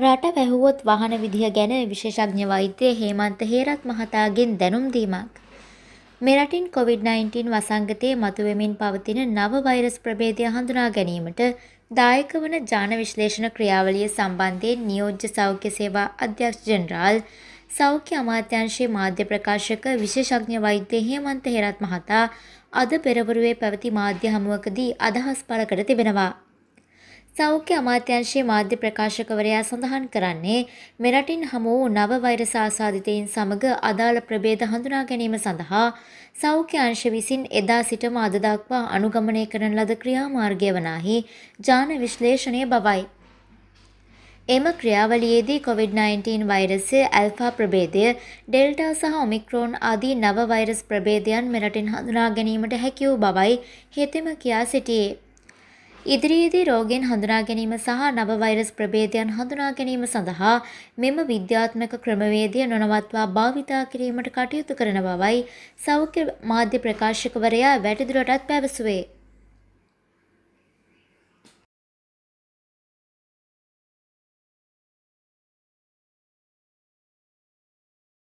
රට වැහුවොත් වහන විදිහ ගැන විශේෂඥ වෛද්‍ය හේමන්ත හේරත් මහතාගෙන් දැනුම් දීමක්. මෙරටින් COVID-19 වසංගතයේ මතුවෙමින් පවතින නව වෛරස් ප්‍රභේදය හඳුනා ගැනීමට දායක වන ජාන විශ්ලේෂණ ක්‍රියාවලිය සම්බන්ධයෙන් නියෝජ්‍ය සෞඛ්‍ය සේවා අධ්‍යක්ෂ ජෙනරාල් සෞඛ්‍ය අමාත්‍යාංශයේ මාධ්‍ය ප්‍රකාශක විශේෂඥ වෛද්‍ය හේමන්ත හෙරත් මහතා අද පෙරවරුවේ පැවති මාධ්‍ය හමුවකදී අදහස් පළ කර තිබෙනවා. සෞඛ්‍ය අමාත්‍යංශයේ මාධ්‍ය ප්‍රකාශකවරයා සඳහන් කරන්නේ මෙරටින් හමු වූ නව වෛරස ආසාදිතයින් සමග අදාළ ප්‍රභේද හඳුනා ගැනීම සඳහා සෞඛ්‍ය අංශ විසින් එදා සිටම අද දක්වා අනුගමනය කරන ලද ක්‍රියාමාර්ගය වනාහි ජාන විශ්ලේෂණය බවයි. එම ක්‍රියාවලියේදී COVID-19 වෛරසය ඇල්ෆා ප්‍රභේදය, ඩෙල්ටා සහ ඔමික්‍රෝන් ආදී නව වෛරස් ප්‍රභේදයන් මෙරටින් හඳුනා ගැනීමට හැකි වූ බවයි හෙතෙම කියා සිටියේ. ඉදිරියේදී රෝගෙන් හඳුනා ගැනීම සහ නව වෛරස් ප්‍රභේදයන් හඳුනා ගැනීම සඳහා මෙම විද්‍යාත්මක ක්‍රමවේදය නොනවත්වා භාවිතා කිරීමට කටයුතු කරන බවයි සෞඛ්‍ය මාධ්‍ය ප්‍රකාශකවරයා වැඩිදුරටත් පැවසුවේ.